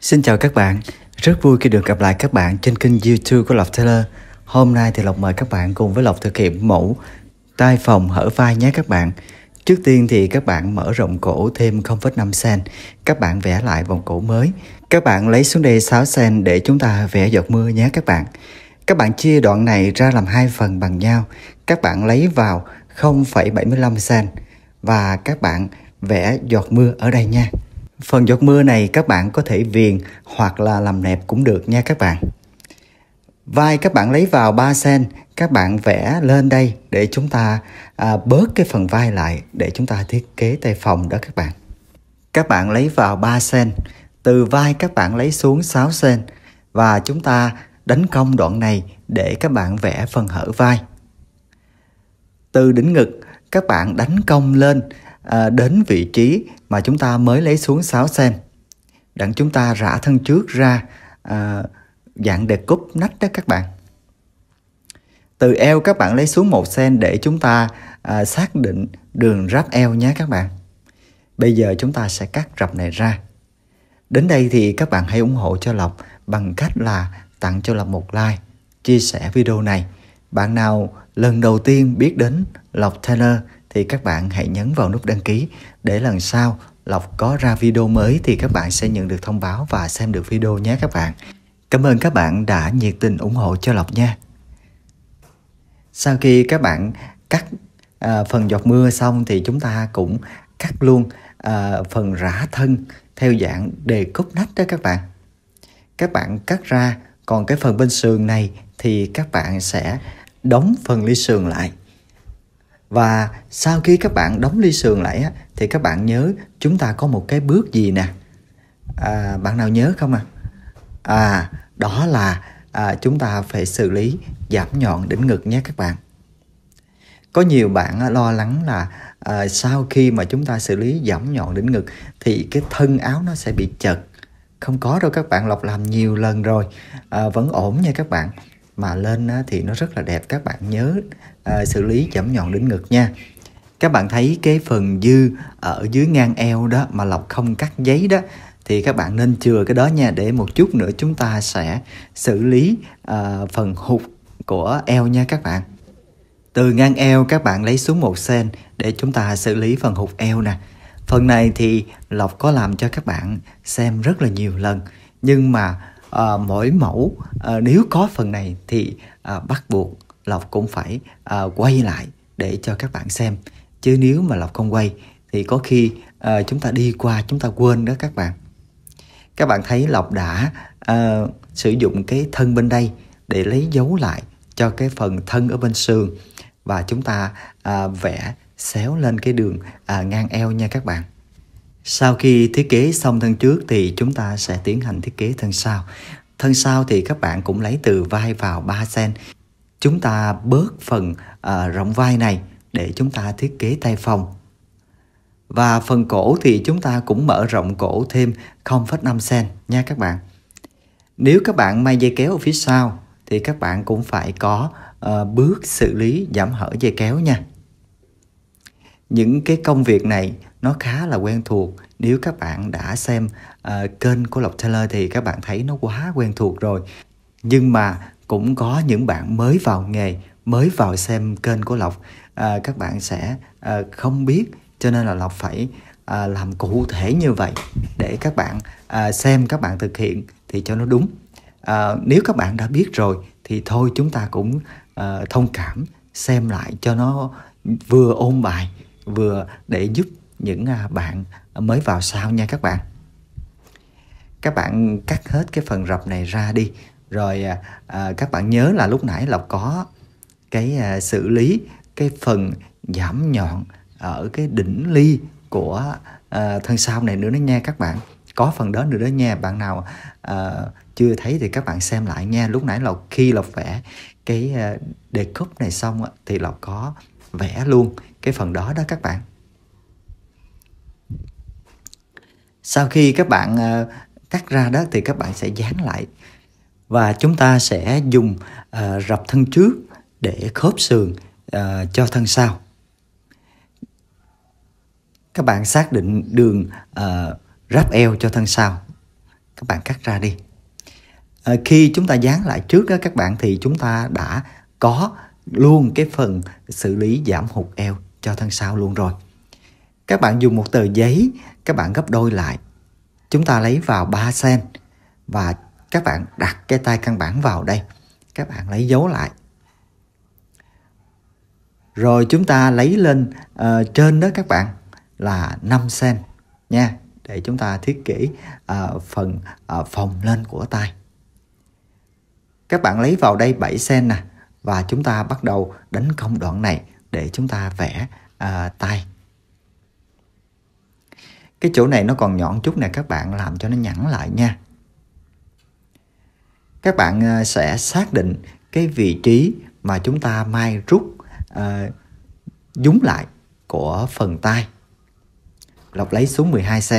Xin chào các bạn, rất vui khi được gặp lại các bạn trên kênh youtube của Lộc Taylor Hôm nay thì Lộc mời các bạn cùng với Lộc thực hiện mẫu tai phòng hở vai nhé các bạn Trước tiên thì các bạn mở rộng cổ thêm 0,5cm, các bạn vẽ lại vòng cổ mới Các bạn lấy xuống đây 6cm để chúng ta vẽ giọt mưa nhé các bạn Các bạn chia đoạn này ra làm hai phần bằng nhau Các bạn lấy vào 0,75cm và các bạn vẽ giọt mưa ở đây nha Phần giọt mưa này các bạn có thể viền hoặc là làm nẹp cũng được nha các bạn. Vai các bạn lấy vào 3 sen, các bạn vẽ lên đây để chúng ta à, bớt cái phần vai lại để chúng ta thiết kế tay phòng đó các bạn. Các bạn lấy vào 3 sen, từ vai các bạn lấy xuống 6 sen và chúng ta đánh cong đoạn này để các bạn vẽ phần hở vai. Từ đỉnh ngực các bạn đánh cong lên À, đến vị trí mà chúng ta mới lấy xuống sáo cm. đặng chúng ta rã thân trước ra à, dạng đề cúp nách đó các bạn từ eo các bạn lấy xuống một cm để chúng ta à, xác định đường ráp eo nhé các bạn bây giờ chúng ta sẽ cắt rập này ra đến đây thì các bạn hãy ủng hộ cho lộc bằng cách là tặng cho lộc một like chia sẻ video này bạn nào lần đầu tiên biết đến lộc taylor thì các bạn hãy nhấn vào nút đăng ký để lần sau Lộc có ra video mới thì các bạn sẽ nhận được thông báo và xem được video nhé các bạn. Cảm ơn các bạn đã nhiệt tình ủng hộ cho Lộc nha. Sau khi các bạn cắt à, phần giọt mưa xong thì chúng ta cũng cắt luôn à, phần rã thân theo dạng đề cúc nách đó các bạn. Các bạn cắt ra, còn cái phần bên sườn này thì các bạn sẽ đóng phần ly sườn lại và sau khi các bạn đóng ly sườn lại á, thì các bạn nhớ chúng ta có một cái bước gì nè à, bạn nào nhớ không à à đó là à, chúng ta phải xử lý giảm nhọn đỉnh ngực nhé các bạn có nhiều bạn lo lắng là à, sau khi mà chúng ta xử lý giảm nhọn đỉnh ngực thì cái thân áo nó sẽ bị chật không có đâu các bạn lộc làm nhiều lần rồi à, vẫn ổn nha các bạn mà lên thì nó rất là đẹp các bạn nhớ à, xử lý chấm nhọn đến ngực nha các bạn thấy cái phần dư ở dưới ngang eo đó mà lọc không cắt giấy đó thì các bạn nên chừa cái đó nha để một chút nữa chúng ta sẽ xử lý à, phần hụt của eo nha các bạn từ ngang eo các bạn lấy xuống một sen để chúng ta xử lý phần hụt eo nè phần này thì lọc có làm cho các bạn xem rất là nhiều lần nhưng mà à, mỗi mẫu à, nếu có phần này thì à, bắt buộc lộc cũng phải à, quay lại để cho các bạn xem chứ nếu mà lộc không quay thì có khi à, chúng ta đi qua chúng ta quên đó các bạn các bạn thấy lộc đã à, sử dụng cái thân bên đây để lấy dấu lại cho cái phần thân ở bên sườn và chúng ta à, vẽ xéo lên cái đường à, ngang eo nha các bạn sau khi thiết kế xong thân trước thì chúng ta sẽ tiến hành thiết kế thân sau. Thân sau thì các bạn cũng lấy từ vai vào 3 sen. Chúng ta bớt phần uh, rộng vai này để chúng ta thiết kế tay phòng. Và phần cổ thì chúng ta cũng mở rộng cổ thêm 0,5 sen nha các bạn. Nếu các bạn may dây kéo ở phía sau thì các bạn cũng phải có uh, bước xử lý giảm hở dây kéo nha những cái công việc này nó khá là quen thuộc nếu các bạn đã xem uh, kênh của lộc taylor thì các bạn thấy nó quá quen thuộc rồi nhưng mà cũng có những bạn mới vào nghề mới vào xem kênh của lộc uh, các bạn sẽ uh, không biết cho nên là lộc phải uh, làm cụ thể như vậy để các bạn uh, xem các bạn thực hiện thì cho nó đúng uh, nếu các bạn đã biết rồi thì thôi chúng ta cũng uh, thông cảm xem lại cho nó vừa ôn bài vừa để giúp những à, bạn mới vào sau nha các bạn các bạn cắt hết cái phần rập này ra đi rồi à, à, các bạn nhớ là lúc nãy lộc có cái xử lý cái phần giảm nhọn ở cái đỉnh ly của thân sau này nữa đó nha các bạn có phần đó nữa đó nha bạn nào à, chưa thấy thì các bạn xem lại nha lúc nãy lộc khi lộc vẽ cái đề cúp này xong thì lộc có vẽ luôn cái phần đó đó các bạn sau khi các bạn ờ, cắt ra đó thì các bạn sẽ dán lại và chúng ta sẽ dùng ờ, rập thân trước để khớp sườn ờ, cho thân sau các bạn xác định đường ráp eo cho thân sau các bạn cắt ra đi khi chúng ta dán lại trước đó các bạn thì chúng ta đã có luôn cái phần xử lý giảm hụt eo cho thân sau luôn rồi. Các bạn dùng một tờ giấy, các bạn gấp đôi lại. Chúng ta lấy vào 3 sen và các bạn đặt cái tay căn bản vào đây. Các bạn lấy dấu lại. Rồi chúng ta lấy lên uh, trên đó các bạn là 5 sen nha để chúng ta thiết kế uh, ờ, phần uh, phòng lên của tay. Các bạn lấy vào đây 7 sen nè và chúng ta bắt đầu đánh công đoạn này để chúng ta vẽ à, tay cái chỗ này nó còn nhọn chút nè các bạn làm cho nó nhẵn lại nha các bạn à, sẽ xác định cái vị trí mà chúng ta mai rút à, dúng lại của phần tay lọc lấy xuống 12 cm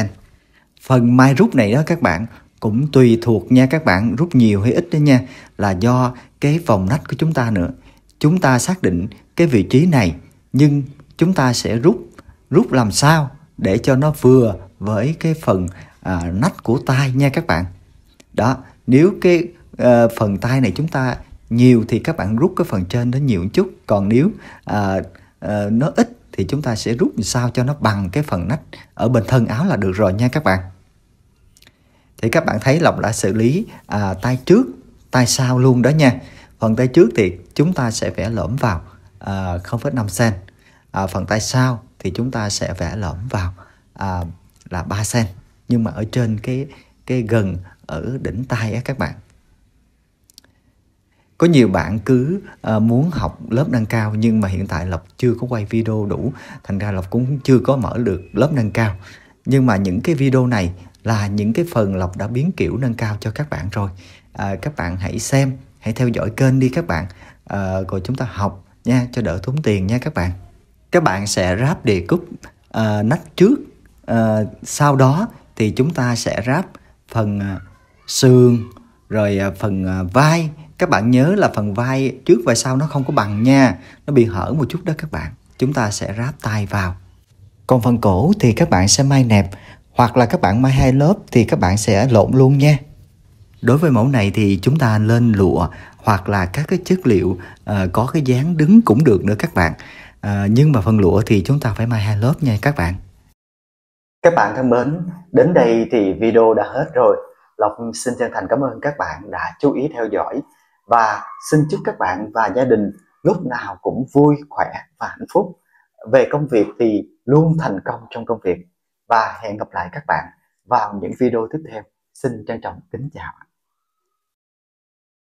phần mai rút này đó các bạn cũng tùy thuộc nha các bạn rút nhiều hay ít đó nha là do cái vòng nách của chúng ta nữa chúng ta xác định cái vị trí này nhưng chúng ta sẽ rút rút làm sao để cho nó vừa với cái phần à, nách của tay nha các bạn đó nếu cái à, phần tay này chúng ta nhiều thì các bạn rút cái phần trên nó nhiều một chút còn nếu à, à, nó ít thì chúng ta sẽ rút sao cho nó bằng cái phần nách ở bên thân áo là được rồi nha các bạn thì các bạn thấy lộc đã xử lý à, tay trước tay sau luôn đó nha phần tay trước thì chúng ta sẽ vẽ lõm vào à, 0,5 sen à, phần tay sau thì chúng ta sẽ vẽ lõm vào à, là 3 sen nhưng mà ở trên cái cái gần ở đỉnh tay á các bạn có nhiều bạn cứ uh, muốn học lớp nâng cao nhưng mà hiện tại lộc chưa có quay video đủ thành ra lộc cũng chưa có mở được lớp nâng cao nhưng mà những cái video này là những cái phần lộc đã biến kiểu nâng cao cho các bạn rồi uh, các bạn hãy xem hãy theo dõi kênh đi các bạn uh, rồi chúng ta học nha cho đỡ tốn tiền nha các bạn các bạn sẽ ráp đề cúp uh, nách trước uh, sau đó thì chúng ta sẽ ráp phần uh, sườn rồi uh, phần uh, vai các bạn nhớ là phần vai trước và sau nó không có bằng nha nó bị hở một chút đó các bạn chúng ta sẽ ráp tay vào còn phần cổ thì các bạn sẽ may nẹp hoặc là các bạn may hai lớp thì các bạn sẽ lộn luôn nha Đối với mẫu này thì chúng ta lên lụa hoặc là các cái chất liệu uh, có cái dáng đứng cũng được nữa các bạn. Uh, nhưng mà phần lụa thì chúng ta phải may hai lớp nha các bạn. Các bạn thân mến, đến đây thì video đã hết rồi. Lộc xin chân thành cảm ơn các bạn đã chú ý theo dõi và xin chúc các bạn và gia đình lúc nào cũng vui, khỏe và hạnh phúc. Về công việc thì luôn thành công trong công việc và hẹn gặp lại các bạn vào những video tiếp theo. Xin trân trọng kính chào.